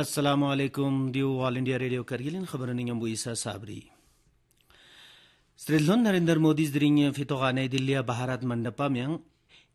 assalomu alaykum diu All India Radio kargilin xabarining bu isa sabri Средлон Нарендер Модис диринг фитоғане Дилия Бахарат Мандапа мян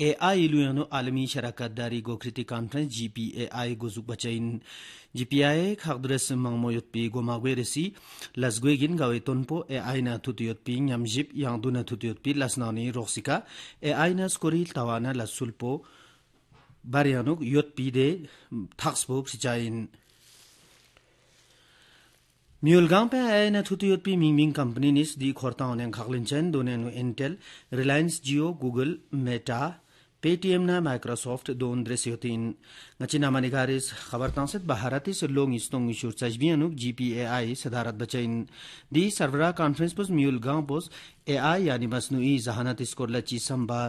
AI लुयानो आलमी शराकतदारी गोकृति कॉन्फ्रेंस GPAI गोजुक बचाइन GPAI खगद्रस मंगमोयत पी गोमागवेरसी लसगुएगिन गावे तोनपो AI ना थुतियत पी न्यामजिप यांग दुना थुतियत पी लसनानी रोक्सिका AI ना स्कोरिल तावाना लसुलपो बारियानो यत पी दे थाक्सबो सिचाइन गांव पे आए न थुतुयोटपी मिंगमिंग कंपनी निस दी खोरताओं ने खगलिंचन दोने नु Intel Reliance Jio Google Meta Paytm ना माइक्रोसॉफ्ट दोन दृश्य तीन नचिना मनिगारिस खबर तांसित भारती से लोग इस्तोंग इशुर सजबी अनुक जीपीएआई सदारत बचैन दी सरवरा कॉन्फ्रेंस पुस म्यूल गांव पुस एआई यानी मसनुई जहानत स्कोर लची संबा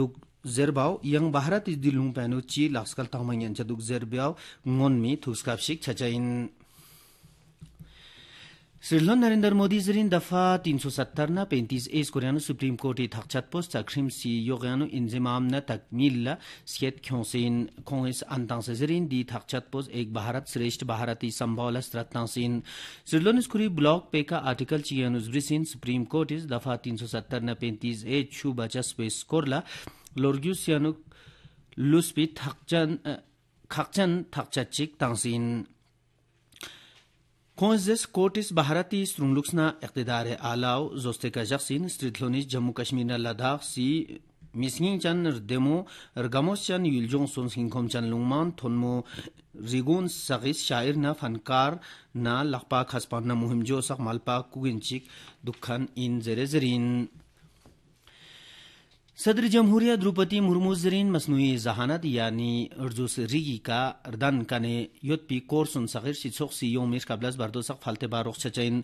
दुग जेरबाव यंग भारत इस दिलूं पैनु ची लाक्सकल तामयन चदुग जेरबाव ngôn mi thuskapshik chachain श्रीलन Narendra Modi Zareen दफा तीन सौ सत्तर न पैंतीस एस कोरियानो सुप्रीम कोर्ट ए थकचत पोस्ट तकरीम सी योगानो इंजमाम न तकमील सियत ख्योसेन खोस अंतां से जरिन दी थकचत पोस्ट एक भारत श्रेष्ठ भारती संभावल सिन श्रीलन स्कूरी ब्लॉक पे का आर्टिकल चियानुज सुप्रीम कोर्ट इस दफा तीन सौ सत्तर न पैंतीस ए छू बचस पे स्कोरला लोरग्यूसियानो लुस्पी थकचन खकचन थकचिक तांसिन كونز اس کورٹ اس بھارتی سرون لوکس نا اقتدار الاو زوستے کا شخصین سٹریٹ لونی جموں کشمیر لاڈاخ سی میسنین چنر دمو رگاموسین یول جون سونس ہنکم چن لنگمان تھنمو ریگون سغیس شاعر نا فنکار نا لغپا کھس پان نا محیم جو सदर जमहूरिया द्रुपति मुर्मुजरीन मसनू जहानत यानी अर्जुस रिगी का रदन कने योतपी कोर्सन सगीर शिक्षक सी ब्लस बारदो सख फलते बारुख सचैन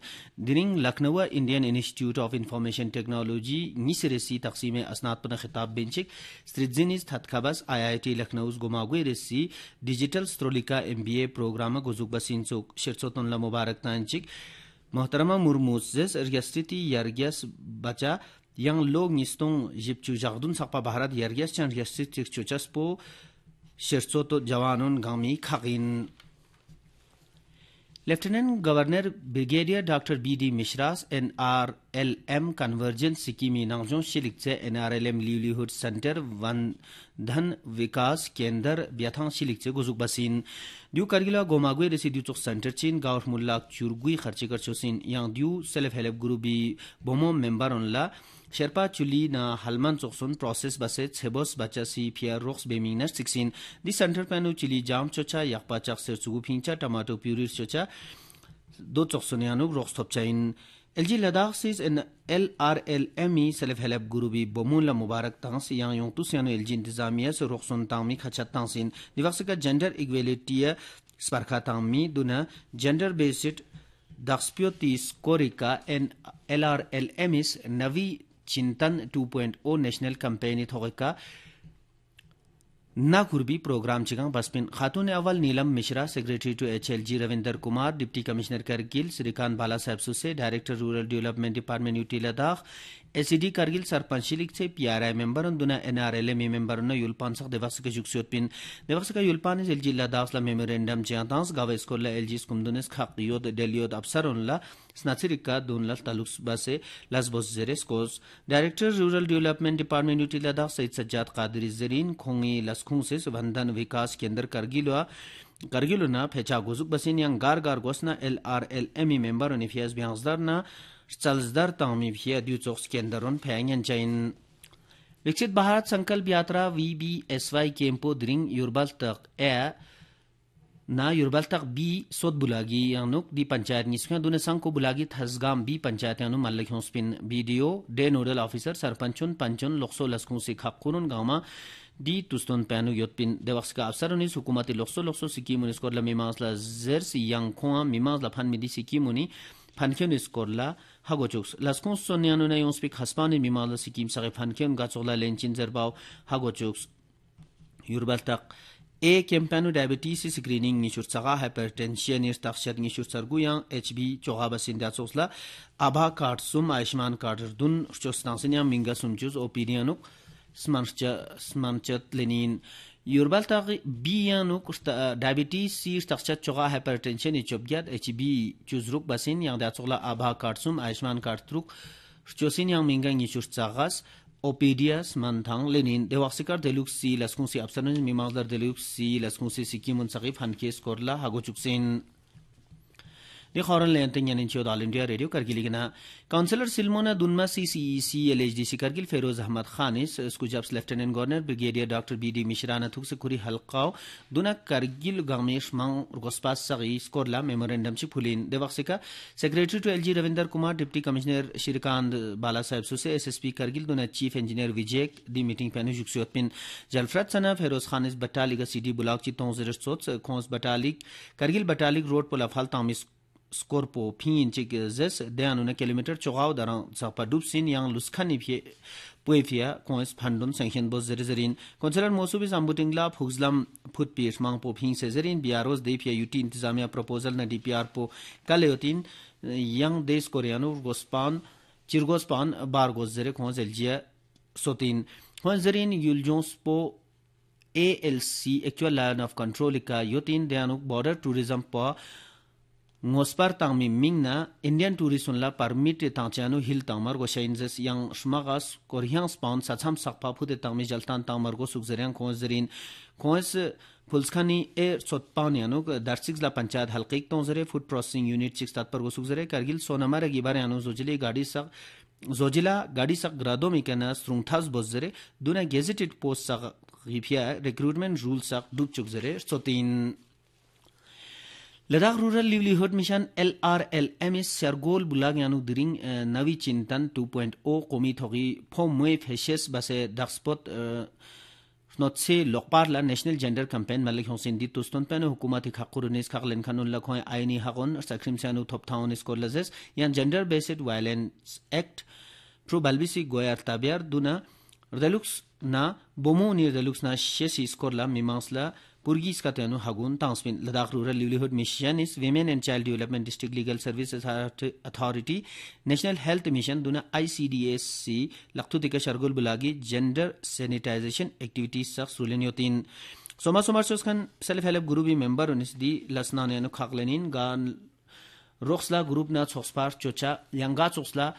दिनिंग Lucknow Indian Institute of Information Technology सी तकसीम असनात पुन खिताब बिंचिक आई आई टी लखनऊ गुमागुई रेसी डिजिटल स्त्रोलिका ए प्रोग्राम गुजुक बसिनसुक शिरसोतुल्ला मुबारक तांचिक मोहतरमा मुर्मूजेस यस्तिति यर्ग्यस बचा yang log ni stong jip chu jagdun sa pa bharat yar gyas chang gyas se tik chu chas po shercho to jawanon gami khagin lieutenant governor brigadier dr b d mishras NRLM convergence sikimi nangjo shilik che NRLM r livelihood center wan dhan vikas kendar byathang shilik che guzuk basin du kargila gomagwe resi du tok center chin gaur mulak churgui kharche kar chosin yang du self help group bi bomom member on sherpa chuli na halman chokson process base chebos bacha si pia rox beming na sixin di center panu chuli jam chocha yakpa chak ser chu phingcha tomato puree chocha do chokson yanu rox thop chain LG Ladakh says an LRLME self help group bomun la mubarak tang si yang yong tu sian LG intizamiya so roxon tang mi khachat tang sin diversity gender equality sparkha tang mi duna gender based dakspyoti skorika and LRLMs e navi चिंतन 2.0 national campaign थोका ना कुर्बी programme चिगा बस्पिन खातून अवल Neelam Mishra secretary to H L G Ravinder Kumar deputy commissioner Kargil Srikanth Bala साहब सुसे director rural development department UT Ladakh SED Kargil sarpanchilikse PRI memberunduna NRLM memberuna yulpansaq devaxsika juksiyotpin devaxsika yulpanis el jilla davsla memorandum jantans gaveskolla elgis kumdunes khaqdiyod deliod absaronla snatsirika dunla taluks base lasbos zereskos director rural development department utila dav said sajjad qadiri zerin khongi laskhung se subhandan vikas kendr kargilwa kargiluna phecha gozuk basin yang gar gar gosna LRLM memberun ifias bihansdarna चलजदर तमीब ही अद्यू चौक स्कंदरुन फैंगन चैन Viksit Bharat Sankalp Yatra V B S Y केम्पो द्रिंग युरबल तक ए ना युरबल तक बी सोत बुलागी यानुक दी पंचायत निस्किया दुने संघ को बुलागी थसगाम बी पंचायत यानु मल्लिक स्पिन बीडीओ डे नोडल ऑफिसर सरपंचुन पंचुन लक्सो लस्कू सिख हक्कुन गांव दी तुस्तुन पैनु योतपिन देवक्स का अफसर उनिस हुकूमती लोकसो लोकसो सिक्की मुनिस कोरला मिमाज ला जर्स यांग खोआ मिमाज फन मिदी सिक्की मुनी Փանքեն իսկորլա հագոջուս լասկոն սոնյանուն այոն սպիկ հասպանի մի մալսի կիմսաղի փանքեն գածողլա լենչին ձերբավ հագոջուս յուրբալտակ է կեմպանու դիաբետիսի սկրինինգ նիշուրցաղա հայպերտենշիան իրտախշյատ նիշուրցարգույան HB ճողաբասին դացոսլա աբա կարսում այշման կարդրդուն շճոստանսինյան մինգասումջուս օպիրիանուկ սմանչը սմանչը լենին Юрбал тагы бияну куста диабетис сир тахчат чога гипертеншен ичобгят эчби чузрук басин янда цогла аба карсум айшман картрук шчосин ян минган ичуш цагас ओपीडीएस मनथांग लेनिन देवाक्सिकार देलुक्स सी लस्कुसी अफसरन मिमागदर देलुक्स सी लस्कुसी सिक्किम मुनसकिफ हनकेस कोरला हागोचुक्सिन de khoran le teng yanin India radio india radio kargil councillor सिलमोना दुनमा सीसीईसी एलएचडीसी करगिल फेरोज अहमद खानिस स्कू जब्स lieutenant governor brigadier doctor BD Mishra नथुक से खुरी हलका दुना करगिल गामेश मांग गोस्पास सगी स्कोरला मेमोरेंडम ची फुलिन देवक्सिका secretary to LG Ravinder Kumar deputy commissioner Shrikant Bala साहब सुसे एसएसपी करगिल दुना चीफ इंजीनियर विजय दी मीटिंग पेनु सना फेरोज खानिस बटालिक सीडी ब्लॉक ची तोंजरसोत खोंस बटालिक करगिल बटालिक रोड पोलाफाल तामिस skorpo phin chik zes dean una kilometer chogaw darang chapa dup sin yang luskhani phi poefia kons phandon sanghen bo zeri zerin konsular mosubi sambutingla phugzlam phut pi mang po phin se zerin biaros de phi ut intizamia proposal na dpr po kaleotin yang des koreano gospan chirgospan bargos zere khons eljia sotin khons zerin yuljons po ALC actual line of control ka yotin deanuk border tourism pa ngospar tangmi mingna indian tourism la permit tangchanu hil tangmar go shainzes yang smagas korhyang spawn sacham sakpa phude tangmi jaltan tangmar go sugzeryan konzrin kons फुल्सखानी ए सोतपान यानो दार्सिक्स ला पंचायत हलके तोंजरे food processing unit चिक्स तत्पर गो सुगजरे कारगिल सोनमर गिबार यानो जोजिले गाड़ी सग जोजिला गाड़ी सग ग्रादो में कना स्रुंगथास बोजरे दुना गेजेटेड पोस्ट सग रिफिया रिक्रूटमेंट रूल सग डुब चुकजरे सोतीन ladakh rural livelihood mission lrlm is sergol bulag yanu during navi chintan 2.0 komi thogi phom mwe fashes base dakspot notse lokpar la national gender campaign malik hosin di toston pen hukumat ka qurunis ka len khanul la khoy aini hagon sakrim chanu top town is kolazes yan gender based violence act pro balbisi goyar tabyar duna redelux na bomo ni redelux na shesi skorla mimansla पुर्गीस का तेनु हगुन तांगस्मिन Ladakh rural livelihood mission इस women and child development district legal service authority national health mission दुना आईसीडीएससी लखतुति का शरगुल बुलागी जेंडर सैनिटाइजेशन एक्टिविटीज सख्त सुलेनियो तीन सोमा सोमार से उसका सेल्फ हेल्प ग्रुप भी मेंबर उन्हें दी लसना ने अनुखाक गान रोक्सला ग्रुप ने चौस्पार चोचा यंगा चोस्ला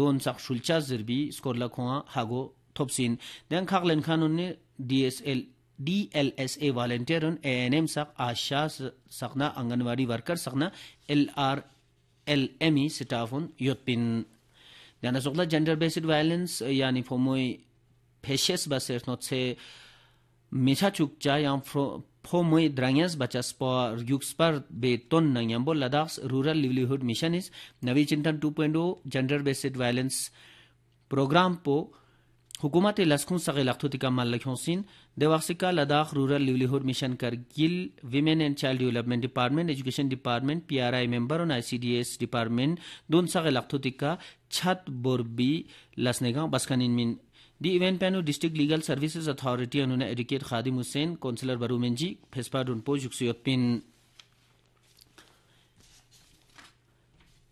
दोन सख शुल्चा जर्बी स्कोरला कोंगा हागो थोपसीन दें खाक लेन खान उन्हें डीएसएल डीएलएसए वालंटियर एएनएम सक आशा सकना आंगनवाड़ी वर्कर सकना एलआर एलएमई स्टाफ योपिन जाना सकला जेंडर बेस्ड वायलेंस यानी फोमोई फेशेस बसेस नोट से मेछा चुकचा या फोमोई द्रांगस बचस पर युक्स पर बेतोन नयंबो लद्दाख रूरल लिवलीहुड मिशन इज नवी चिंतन two point O gender based violence program पो हुकूमत लस्खों सगे लख्तुति का मल्लक हसिन देवासिका Ladakh rural livelihood mission Kargil women and child development department education department P R I member और I C D S department दोन सगे लख्तुति का छत बोरबी लसनेगा बसखानिन मिन दी इवेंट पेनु डिस्ट्रिक्ट लीगल सर्विसेज अथॉरिटी उन्होंने एडुकेट खादिम हुसैन काउंसलर बरूमेन जी फेस्पा डोनपो जुक्सुयोपिन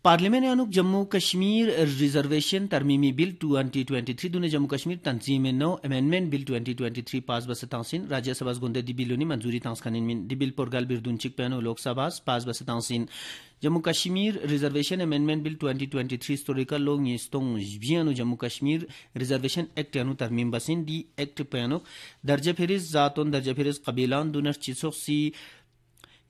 पार्लियामेंट अनुक जम्मू कश्मीर रिजर्वेशन तरमीमी बिल 2023 दुने जम्मू कश्मीर तंजीम नो अमेंडमेंट बिल 2023 पास बसतांसिन राज्यसभा गुंदे दी बिलोनी मंजूरी तांसखानिन मिन दी बिल पोरगल बिरदुनचिक पेनो लोकसभा पास बसतांसिन Jammu Kashmir reservation amendment bill 2023 historical लोग निस्तोंग जियानु जम्मू कश्मीर रिजर्वेशन एक्ट अनु तरमीम बसिन दी एक्ट पेनो दर्जे फेरिज जातोन दर्जे फेरिज कबीलान दुनर चिसोसी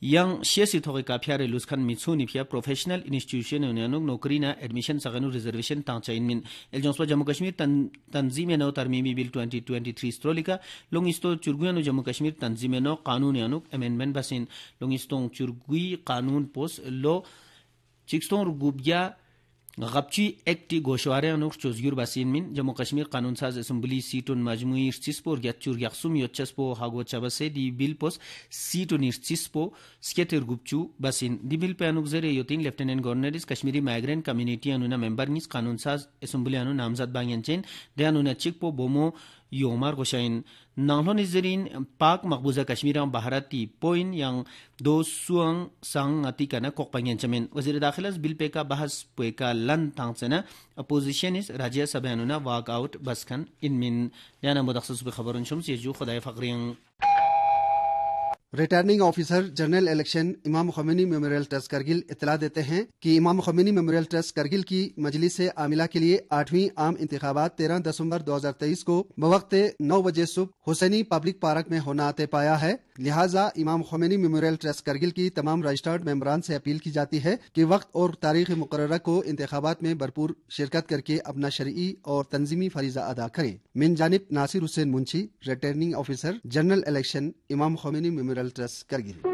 yang shesi thoki ka phyare luskhan michu ni phya professional institution ne nok nokri na admission sa ganu reservation ta chain min el jons jammu kashmir tan tanzim ne utar mi bill 2023 strolika long isto churgui no jammu kashmir tanzim no qanun ne anuk amendment basin long isto churgui qanun pos lo chikston gubya غبچی اکتی گوشواره انوخ چوزگیر بسین من جمو کشمیر قانون ساز اسمبلی سیتون مجموعی ارچیسپو گچور یخسوم یو پو هاگو چبسه دی بیل پس سیتون پو سکتر گوبچو بسین دی بیل پی انوخ زر یوتین لیفتنین گورنر کشمیری مایگرین کمیونیتی انونا ممبر نیز قانون ساز اسمبلی انو نامزد بانگن چین دی انونا چیک پو بومو یومار گوشاین نانلون نزرین پاک مقبوضہ کشمیران بھارتی پوین یان دو سوان سانگ اتی کنا کوکپنگین چمن وزیر داخلہ بل پے کا بحث پے کا لن تانگسنا اپوزیشن اس راجیہ سبھانونا واک آؤٹ بسکن ان من یانا مدخصص بخبرن شمس یجو خدای فقرین returning officer general election Imam Khamenei memorial trust Kargil इतला देते हैं कि इमाम Khamenei memorial trust Kargil की मजलिस आमिला के लिए आठवीं आम इंतबात तेरह दसम्बर दो हजार तेईस को बवक्त नौ बजे सुबह हुसैनी पब्लिक पार्क में होना आते पाया है लिहाजा इमाम खोमेनी मेमोरियल ट्रस्ट करगिल की तमाम रजिस्टर्ड मेम्बरान से अपील की जाती है कि वक्त और तारीख मुकर को इंतबात में भरपूर शिरकत करके अपना शर्य और तंजीमी फरीजा अदा करें मिन जानब Nasir Hussain Munshi returning officer general election Imam Khomeini memorial trust Kargil